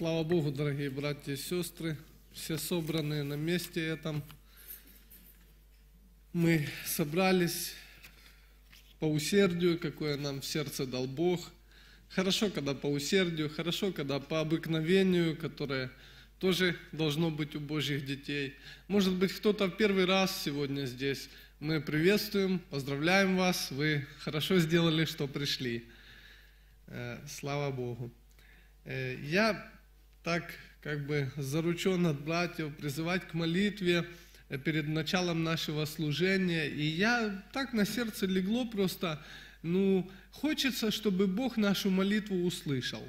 Слава Богу, дорогие братья и сестры, все собранные на месте этом. Мы собрались по усердию, какое нам в сердце дал Бог. Хорошо, когда по усердию, хорошо, когда по обыкновению, которое тоже должно быть у Божьих детей. Может быть, кто-то в первый раз сегодня здесь. Мы приветствуем, поздравляем вас, вы хорошо сделали, что пришли. Э, слава Богу. Э, я так как бы заручен от братьев, призывать к молитве э, перед началом нашего служения. И я так на сердце легло просто, ну, хочется, чтобы Бог нашу молитву услышал.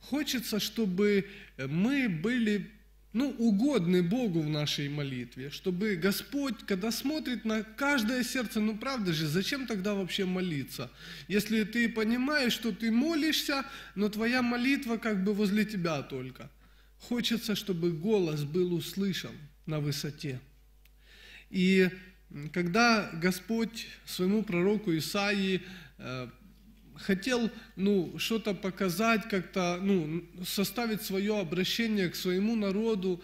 Хочется, чтобы э, мы были ну, угодны Богу в нашей молитве, чтобы Господь, когда смотрит на каждое сердце, ну правда же, зачем тогда вообще молиться? Если ты понимаешь, что ты молишься, но твоя молитва как бы возле тебя только. Хочется, чтобы голос был услышан на высоте. И когда Господь своему пророку Исаии э, хотел ну, что-то показать, как-то ну, составить свое обращение к своему народу.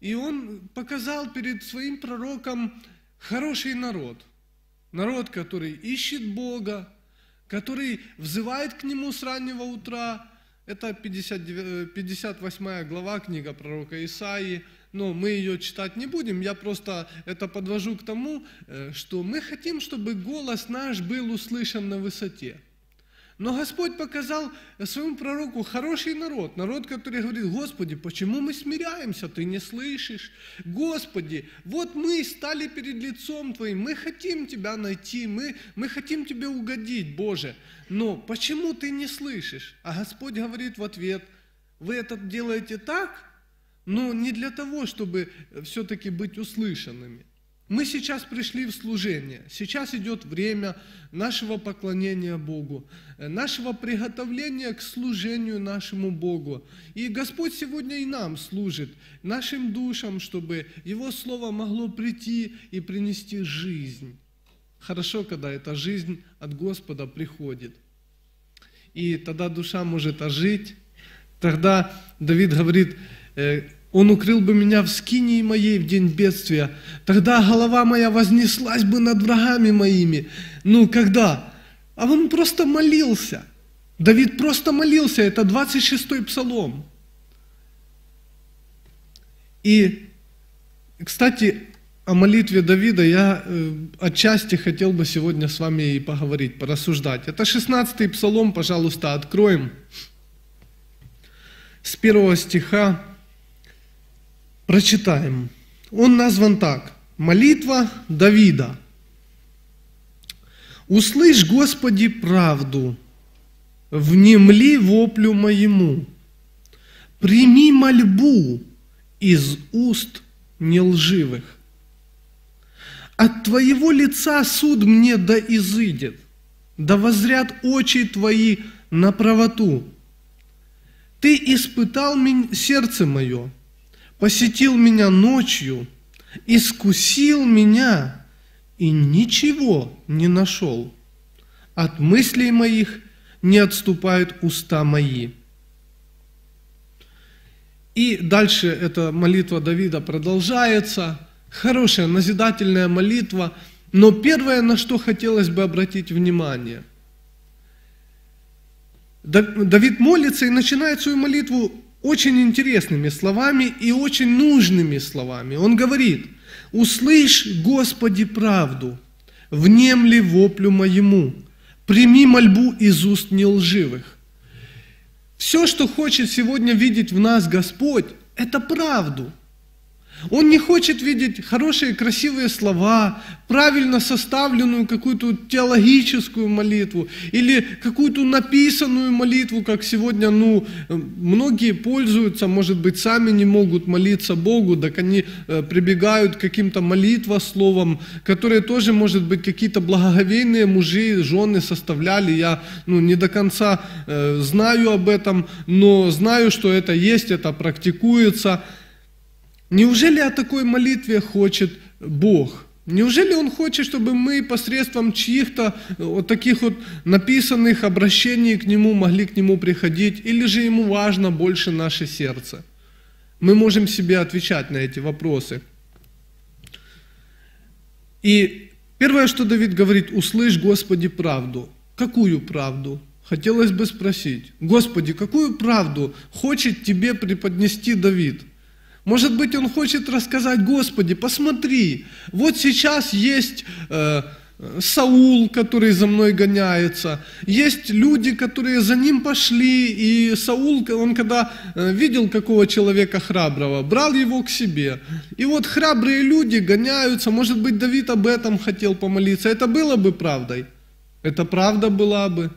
И он показал перед своим пророком хороший народ. Народ, который ищет Бога, который взывает к Нему с раннего утра. Это 59, 58 э, глава книга пророка Исаии но мы ее читать не будем. Я просто это подвожу к тому, э, что мы хотим, чтобы голос наш был услышан на высоте. Но Господь показал своему пророку хороший народ, народ, который говорит, Господи, почему мы смиряемся, Ты не слышишь? Господи, вот мы стали перед лицом Твоим, мы хотим Тебя найти, мы, мы хотим Тебе угодить, Боже, но почему Ты не слышишь? А Господь говорит в ответ, вы это делаете так, но не для того, чтобы все-таки быть услышанными. Мы сейчас пришли в служение, сейчас идет время нашего поклонения Богу, э, нашего приготовления к служению нашему Богу. И Господь сегодня и нам служит, нашим душам, чтобы Его Слово могло прийти и принести жизнь. Хорошо, когда эта жизнь от Господа приходит. И тогда душа может ожить. Тогда Давид говорит, э, он укрыл бы меня в скинии моей в день бедствия. Тогда голова моя вознеслась бы над врагами моими. Ну, когда? А он просто молился. Давид просто молился. Это 26-й псалом. И, кстати, о молитве Давида я э, отчасти хотел бы сегодня с вами и поговорить, порассуждать. Это 16-й псалом, пожалуйста, откроем. С первого стиха прочитаем. Он назван так. Молитва Давида. «Услышь, Господи, правду, внемли воплю моему, прими мольбу из уст нелживых. От Твоего лица суд мне да изыдет, да возрят очи Твои на правоту. Ты испытал сердце мое, посетил меня ночью, искусил меня и ничего не нашел. От мыслей моих не отступают уста мои». И дальше эта молитва Давида продолжается. Хорошая, назидательная молитва. Но первое, на что хотелось бы обратить внимание. Давид молится и начинает свою молитву очень интересными словами и очень нужными словами. Он говорит, «Услышь, Господи, правду, внемли воплю моему, прими мольбу из уст нелживых». Все, что хочет сегодня видеть в нас Господь, это правду – он не хочет видеть хорошие, красивые слова, правильно составленную какую-то теологическую молитву или какую-то написанную молитву, как сегодня, ну, э, многие пользуются, может быть, сами не могут молиться Богу, так они э, прибегают к каким-то молитвословам, которые тоже, может быть, какие-то благоговейные мужи, жены составляли. Я, ну, не до конца э, знаю об этом, но знаю, что это есть, это практикуется – Неужели о такой молитве хочет Бог? Неужели Он хочет, чтобы мы посредством чьих-то э, вот таких вот написанных обращений к Нему могли к Нему приходить? Или же Ему важно больше наше сердце? Мы можем себе отвечать на эти вопросы. И первое, что Давид говорит, «Услышь, Господи, правду». Какую правду? Хотелось бы спросить. Господи, какую правду хочет тебе преподнести Давид – может быть, он хочет рассказать, Господи, посмотри, вот сейчас есть... Э, Саул, который за мной гоняется. Есть люди, которые за ним пошли, и Саул, он когда э, видел какого человека храброго, брал его к себе. И вот храбрые люди гоняются, может быть, Давид об этом хотел помолиться. Это было бы правдой? Это правда была бы?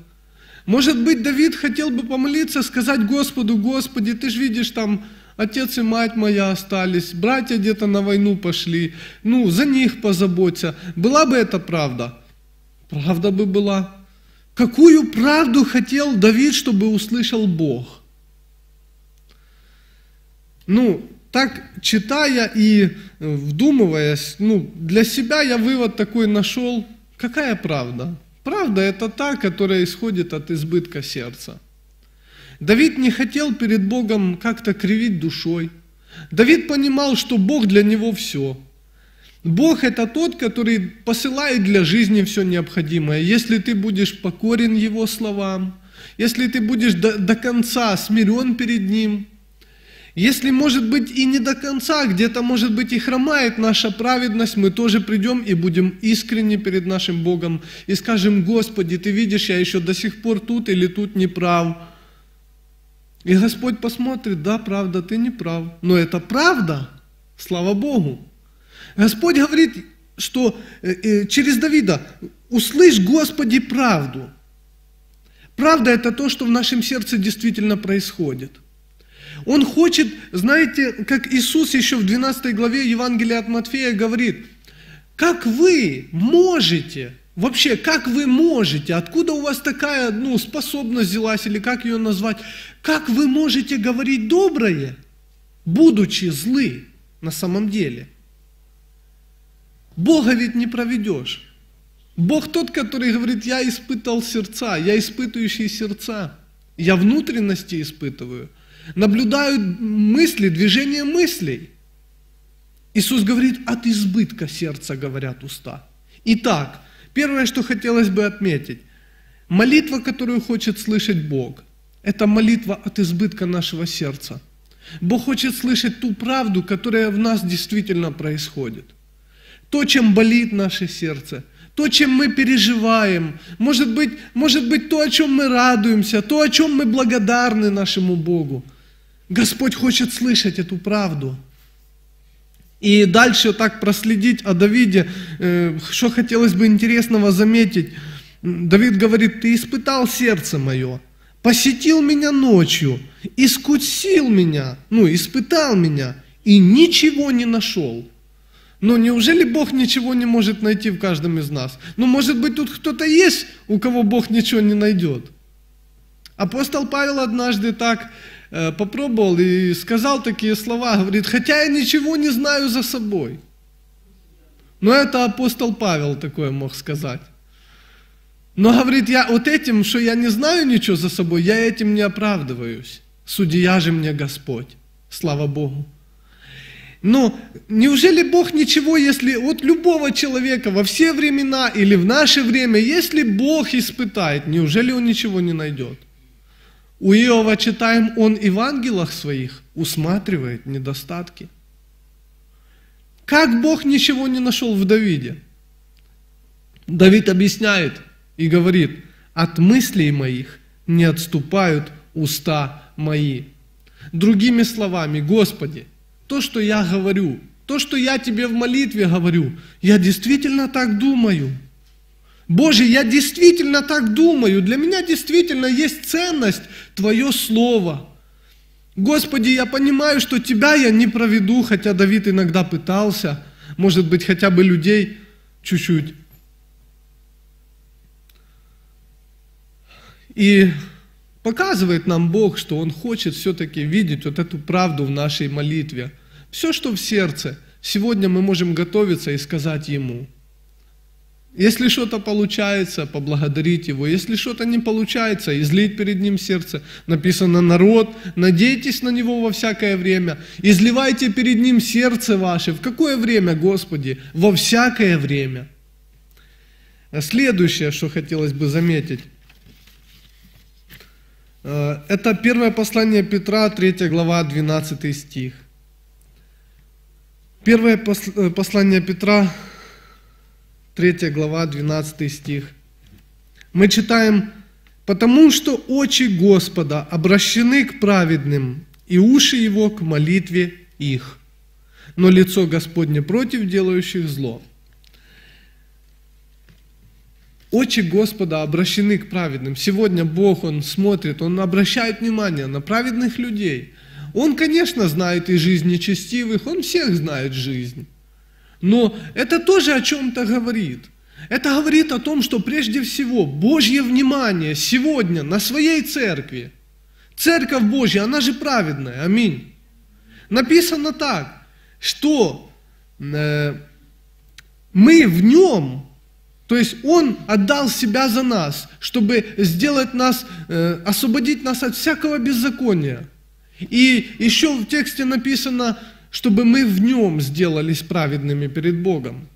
Может быть, Давид хотел бы помолиться, сказать Господу, Господи, ты же видишь там Отец и мать моя остались, братья где-то на войну пошли, ну, за них позаботься. Была бы это правда? Правда бы была. Какую правду хотел Давид, чтобы услышал Бог? Ну, так читая и вдумываясь, ну, для себя я вывод такой нашел, какая правда? Правда – это та, которая исходит от избытка сердца. Давид не хотел перед Богом как-то кривить душой. Давид понимал, что Бог для него все. Бог это тот, который посылает для жизни все необходимое. Если ты будешь покорен Его словам, если ты будешь до, до конца смирен перед Ним, если, может быть, и не до конца, где-то, может быть, и хромает наша праведность, мы тоже придем и будем искренни перед нашим Богом и скажем, Господи, Ты видишь, я еще до сих пор тут или тут не прав. И Господь посмотрит, да, правда, ты не прав. Но это правда, слава Богу. Господь говорит, что э, э, через Давида, услышь, Господи, правду. Правда – это то, что в нашем сердце действительно происходит. Он хочет, знаете, как Иисус еще в 12 главе Евангелия от Матфея говорит, как вы можете – Вообще, как вы можете, откуда у вас такая ну, способность взялась, или как ее назвать, как вы можете говорить доброе, будучи злы на самом деле? Бога ведь не проведешь. Бог тот, который говорит, я испытал сердца, я испытывающий сердца, я внутренности испытываю, наблюдаю мысли, движение мыслей. Иисус говорит, от избытка сердца говорят уста. Итак, Первое, что хотелось бы отметить, молитва, которую хочет слышать Бог, это молитва от избытка нашего сердца. Бог хочет слышать ту правду, которая в нас действительно происходит. То, чем болит наше сердце, то, чем мы переживаем, может быть, может быть то, о чем мы радуемся, то, о чем мы благодарны нашему Богу. Господь хочет слышать эту правду – и дальше так проследить о Давиде, э, что хотелось бы интересного заметить. Давид говорит, ты испытал сердце мое, посетил меня ночью, искусил меня, ну, испытал меня, и ничего не нашел. Но неужели Бог ничего не может найти в каждом из нас? Ну, может быть, тут кто-то есть, у кого Бог ничего не найдет? Апостол Павел однажды так попробовал и сказал такие слова, говорит, хотя я ничего не знаю за собой. Но ну, это апостол Павел такое мог сказать. Но говорит, я вот этим, что я не знаю ничего за собой, я этим не оправдываюсь. Судья же мне Господь. Слава Богу. Но ну, неужели Бог ничего, если от любого человека во все времена или в наше время, если Бог испытает, неужели Он ничего не найдет? У Иова читаем, он в ангелах своих усматривает недостатки. Как Бог ничего не нашел в Давиде? Давид объясняет и говорит, от мыслей моих не отступают уста мои. Другими словами, Господи, то, что я говорю, то, что я тебе в молитве говорю, я действительно так думаю – Боже, я действительно так думаю, для меня действительно есть ценность Твое Слово. Господи, я понимаю, что Тебя я не проведу, хотя Давид иногда пытался, может быть, хотя бы людей чуть-чуть. И показывает нам Бог, что Он хочет все-таки видеть вот эту правду в нашей молитве. Все, что в сердце, сегодня мы можем готовиться и сказать Ему – если что-то получается, поблагодарить Его. Если что-то не получается, излить перед Ним сердце. Написано народ, надейтесь на Него во всякое время. Изливайте перед Ним сердце ваше. В какое время, Господи? Во всякое время. А следующее, что хотелось бы заметить. Э, это первое послание Петра, 3 глава, 12 стих. Первое э, послание Петра, 3 глава, 12 стих. Мы читаем, «Потому что очи Господа обращены к праведным, и уши Его к молитве их, но лицо Господне против делающих зло». Очи Господа обращены к праведным. Сегодня Бог, Он смотрит, Он обращает внимание на праведных людей. Он, конечно, знает и жизнь нечестивых, Он всех знает жизнь. Но это тоже о чем-то говорит. Это говорит о том, что прежде всего Божье внимание сегодня на своей церкви. Церковь Божья, она же праведная, аминь. Написано так, что э, мы в нем, то есть Он отдал себя за нас, чтобы сделать нас, э, освободить нас от всякого беззакония. И еще в тексте написано, чтобы мы в нем сделались праведными перед Богом.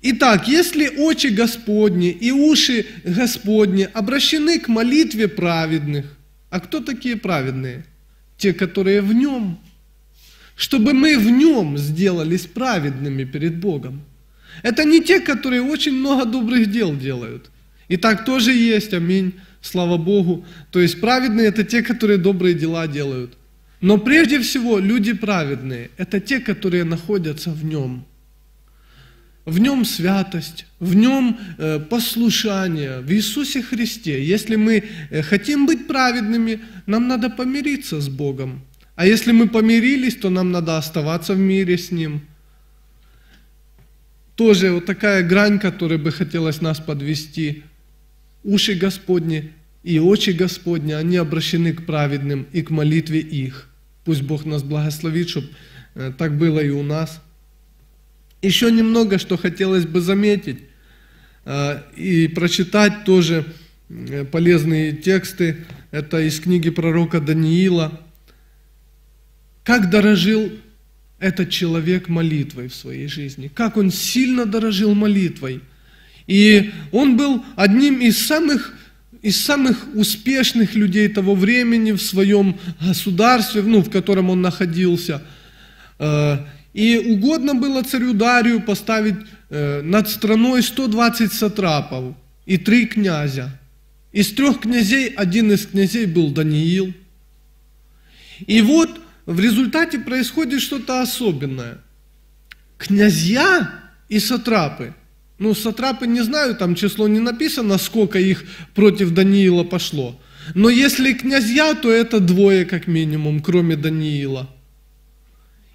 Итак, если очи Господни и уши Господни обращены к молитве праведных, а кто такие праведные? Те, которые в нем, чтобы мы в нем сделались праведными перед Богом. Это не те, которые очень много добрых дел делают. И так тоже есть, аминь, слава Богу. То есть праведные это те, которые добрые дела делают – но прежде всего люди праведные – это те, которые находятся в Нем. В Нем святость, в Нем э, послушание, в Иисусе Христе. Если мы э, хотим быть праведными, нам надо помириться с Богом. А если мы помирились, то нам надо оставаться в мире с Ним. Тоже вот такая грань, которой бы хотелось нас подвести. Уши Господни и очи Господни, они обращены к праведным и к молитве их – Пусть Бог нас благословит, чтобы э, так было и у нас. Еще немного, что хотелось бы заметить э, и прочитать тоже э, полезные тексты. Это из книги пророка Даниила. Как дорожил этот человек молитвой в своей жизни. Как он сильно дорожил молитвой. И он был одним из самых из самых успешных людей того времени в своем государстве, ну, в котором он находился. Э, и угодно было царю Дарию поставить э, над страной 120 сатрапов и три князя. Из трех князей один из князей был Даниил. И вот в результате происходит что-то особенное. Князья и сатрапы – ну, сатрапы, не знаю, там число не написано, сколько их против Даниила пошло. Но если князья, то это двое как минимум, кроме Даниила.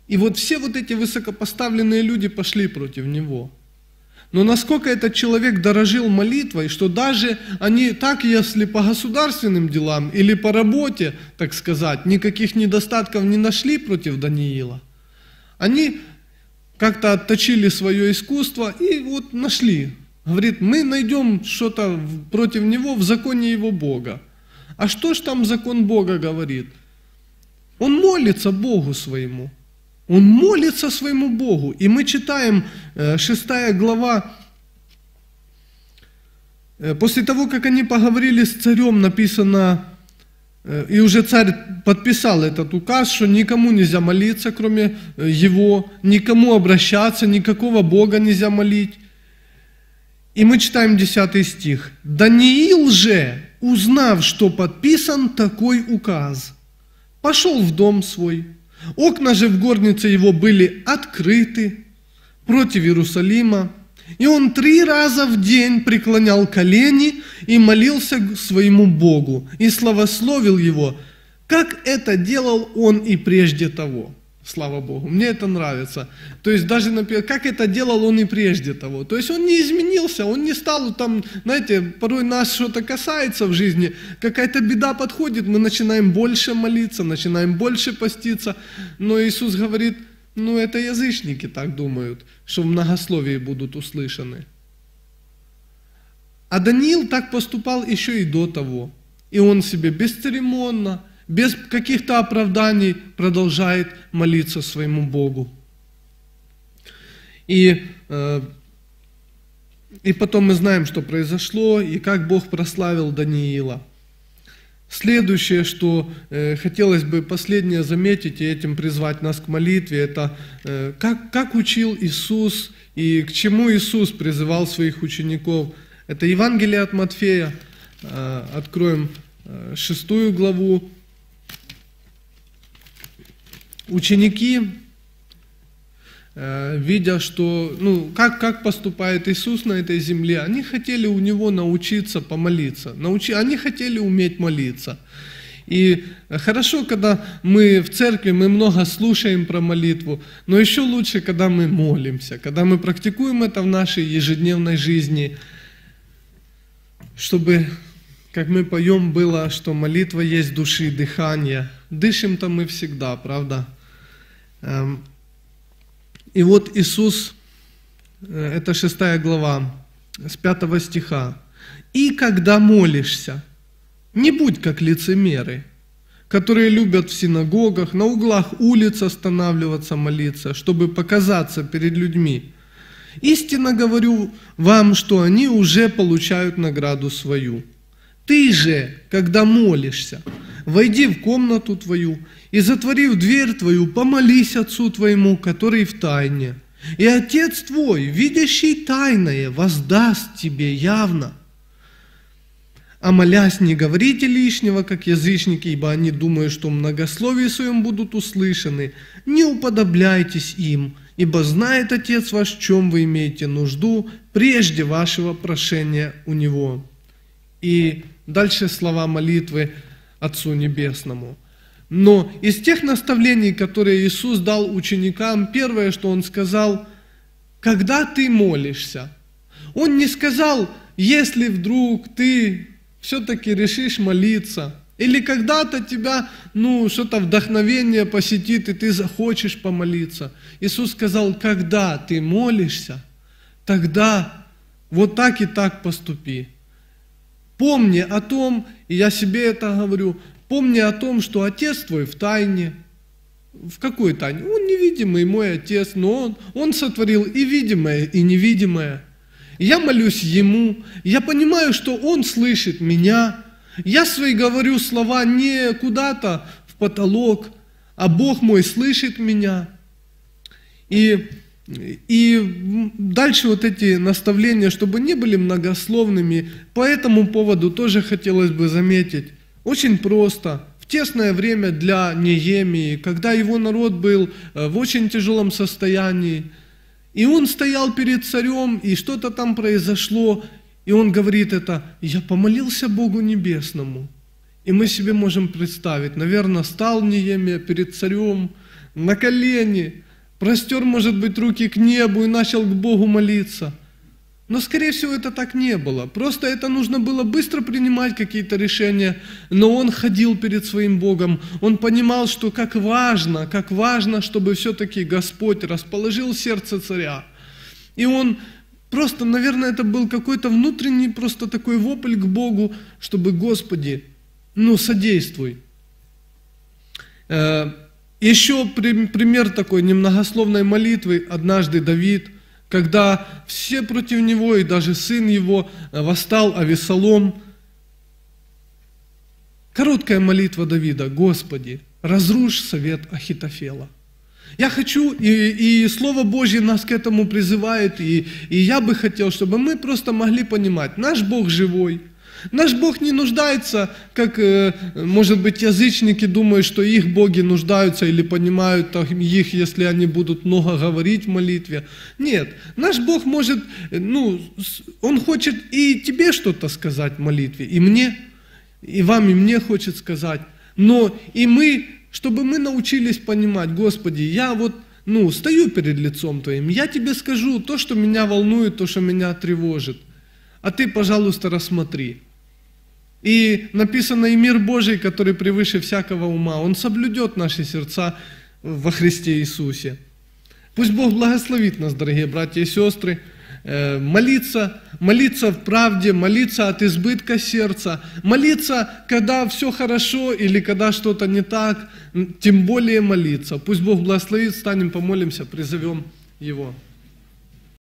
И вот все вот эти высокопоставленные люди пошли против него. Но насколько этот человек дорожил молитвой, что даже они так, если по государственным делам или по работе, так сказать, никаких недостатков не нашли против Даниила, они как-то отточили свое искусство и вот нашли. Говорит, мы найдем что-то против него в законе его Бога. А что ж там закон Бога говорит? Он молится Богу своему. Он молится своему Богу. И мы читаем 6 э, глава, э, после того, как они поговорили с царем, написано Э, и уже царь подписал этот указ, что никому нельзя молиться, кроме э, его, никому обращаться, никакого Бога нельзя молить. И мы читаем 10 стих. «Даниил же, узнав, что подписан такой указ, пошел в дом свой. Окна же в горнице его были открыты против Иерусалима, и он три раза в день преклонял колени и молился своему Богу, и славословил его, как это делал он и прежде того. Слава Богу, мне это нравится. То есть даже, например, как это делал он и прежде того. То есть он не изменился, он не стал там, знаете, порой нас что-то касается в жизни, какая-то беда подходит, мы начинаем больше молиться, начинаем больше поститься. Но Иисус говорит – ну, это язычники так думают, что в многословии будут услышаны. А Даниил так поступал еще и до того. И он себе бесцеремонно, без каких-то оправданий продолжает молиться своему Богу. И, э, и потом мы знаем, что произошло, и как Бог прославил Даниила – Следующее, что э, хотелось бы последнее заметить и этим призвать нас к молитве, это э, как, как учил Иисус и к чему Иисус призывал своих учеников. Это Евангелие от Матфея. Э, откроем э, шестую главу. Ученики Э, видя, что, ну, как, как поступает Иисус на этой земле, они хотели у Него научиться помолиться, научи, они хотели уметь молиться. И э, хорошо, когда мы в церкви, мы много слушаем про молитву, но еще лучше, когда мы молимся, когда мы практикуем это в нашей ежедневной жизни, чтобы, как мы поем, было, что молитва есть души, дыхание. Дышим-то мы всегда, правда? Эм, и вот Иисус, э, это 6 глава, с 5 стиха. «И когда молишься, не будь как лицемеры, которые любят в синагогах, на углах улиц останавливаться, молиться, чтобы показаться перед людьми. Истинно говорю вам, что они уже получают награду свою. Ты же, когда молишься, войди в комнату твою и, затворив дверь твою, помолись Отцу твоему, который в тайне. И Отец твой, видящий тайное, воздаст тебе явно. А молясь, не говорите лишнего, как язычники, ибо они думают, что многословие своем будут услышаны. Не уподобляйтесь им, ибо знает Отец ваш, в чем вы имеете нужду, прежде вашего прошения у Него. И дальше слова молитвы Отцу Небесному. Но из тех наставлений, которые Иисус дал ученикам, первое, что Он сказал, когда ты молишься. Он не сказал, если вдруг ты все-таки решишь молиться, или когда-то тебя, ну, что-то вдохновение посетит, и ты захочешь помолиться. Иисус сказал, когда ты молишься, тогда вот так и так поступи. Помни о том, и я себе это говорю, помни о том, что Отец твой в тайне. В какой тайне? Он невидимый, мой Отец, но Он, он сотворил и видимое, и невидимое. Я молюсь Ему, я понимаю, что Он слышит меня. Я свои говорю слова не куда-то в потолок, а Бог мой слышит меня. И и дальше вот эти наставления, чтобы не были многословными, по этому поводу тоже хотелось бы заметить. Очень просто. В тесное время для Неемии, когда его народ был э, в очень тяжелом состоянии, и он стоял перед царем, и что-то там произошло, и он говорит это, я помолился Богу Небесному. И мы себе можем представить, наверное, стал Неемия перед царем на колени – простер, может быть, руки к небу и начал к Богу молиться. Но, скорее всего, это так не было. Просто это нужно было быстро принимать какие-то решения. Но он ходил перед своим Богом. Он понимал, что как важно, как важно, чтобы все-таки Господь расположил сердце царя. И он просто, наверное, это был какой-то внутренний просто такой вопль к Богу, чтобы, Господи, ну, содействуй. Э, еще пример такой немногословной молитвы однажды Давид, когда все против него и даже сын его э, восстал, Авесолом. Короткая молитва Давида, Господи, разрушь совет Ахитофела. Я хочу, и, и Слово Божье нас к этому призывает, и, и я бы хотел, чтобы мы просто могли понимать, наш Бог живой – Наш Бог не нуждается, как, э, может быть, язычники думают, что их боги нуждаются или понимают их, если они будут много говорить в молитве. Нет, наш Бог может, э, ну, Он хочет и тебе что-то сказать в молитве, и мне, и вам, и мне хочет сказать. Но и мы, чтобы мы научились понимать, Господи, я вот, ну, стою перед лицом Твоим, я Тебе скажу то, что меня волнует, то, что меня тревожит. А ты, пожалуйста, рассмотри. И написано, и мир Божий, который превыше всякого ума, он соблюдет наши сердца во Христе Иисусе. Пусть Бог благословит нас, дорогие братья и сестры, э, молиться, молиться в правде, молиться от избытка сердца, молиться, когда все хорошо или когда что-то не так, тем более молиться. Пусть Бог благословит, станем, помолимся, призовем Его.